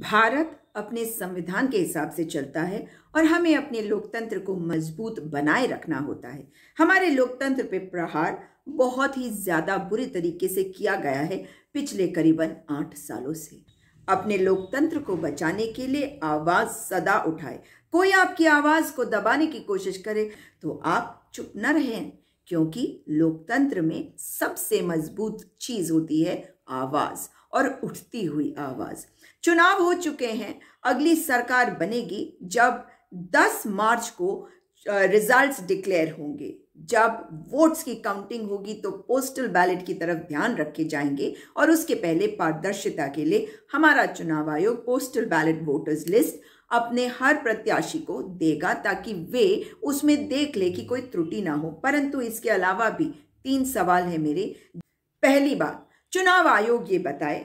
भारत अपने संविधान के हिसाब से चलता है और हमें अपने लोकतंत्र को मजबूत बनाए रखना होता है हमारे लोकतंत्र पे प्रहार बहुत ही ज़्यादा बुरे तरीके से किया गया है पिछले करीबन आठ सालों से अपने लोकतंत्र को बचाने के लिए आवाज़ सदा उठाए कोई आपकी आवाज़ को दबाने की कोशिश करे तो आप चुप न रहें क्योंकि लोकतंत्र में सबसे मजबूत चीज होती है आवाज और उठती हुई आवाज चुनाव हो चुके हैं अगली सरकार बनेगी जब 10 मार्च को रिजल्ट्स डिक्लेयर होंगे जब वोट्स की काउंटिंग होगी तो पोस्टल बैलेट की तरफ ध्यान रखे जाएंगे और उसके पहले पारदर्शिता के लिए हमारा चुनाव आयोग पोस्टल बैलेट वोटर्स लिस्ट अपने हर प्रत्याशी को देगा ताकि वे उसमें देख ले कि कोई त्रुटि ना हो परंतु इसके अलावा भी तीन सवाल है मेरे पहली बात चुनाव आयोग ये बताए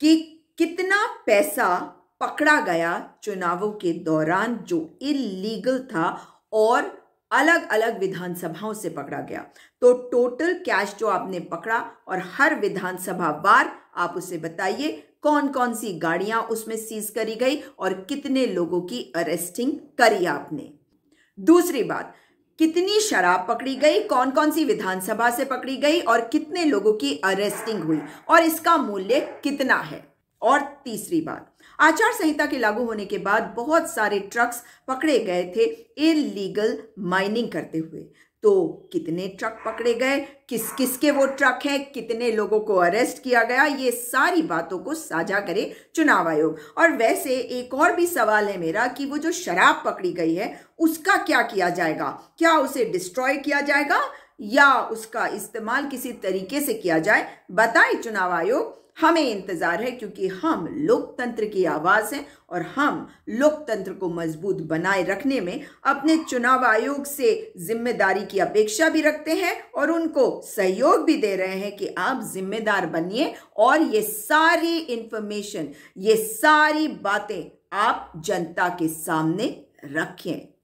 कि कितना पैसा पकड़ा गया चुनावों के दौरान जो इलीगल था और अलग अलग विधानसभाओं से पकड़ा गया तो टोटल कैश जो आपने पकड़ा और हर विधानसभा बार आप उसे बताइए कौन कौन सी गाड़ियां उसमें सीज करी गई और कितने लोगों की अरेस्टिंग करी आपने दूसरी बात कितनी शराब पकड़ी गई कौन कौन सी विधानसभा से पकड़ी गई और कितने लोगों की अरेस्टिंग हुई और इसका मूल्य कितना है और तीसरी बात आचार संहिता के लागू होने के बाद बहुत सारे ट्रक्स पकड़े गए थे इलीगल माइनिंग करते हुए तो कितने ट्रक पकड़े गए किस किस के वो ट्रक हैं कितने लोगों को अरेस्ट किया गया ये सारी बातों को साझा करे चुनाव आयोग और वैसे एक और भी सवाल है मेरा कि वो जो शराब पकड़ी गई है उसका क्या किया जाएगा क्या उसे डिस्ट्रॉय किया जाएगा या उसका इस्तेमाल किसी तरीके से किया जाए बताए चुनाव आयोग हमें इंतजार है क्योंकि हम लोकतंत्र की आवाज़ है और हम लोकतंत्र को मजबूत बनाए रखने में अपने चुनाव आयोग से जिम्मेदारी की अपेक्षा भी रखते हैं और उनको सहयोग भी दे रहे हैं कि आप जिम्मेदार बनिए और ये सारी इंफॉर्मेशन ये सारी बातें आप जनता के सामने रखें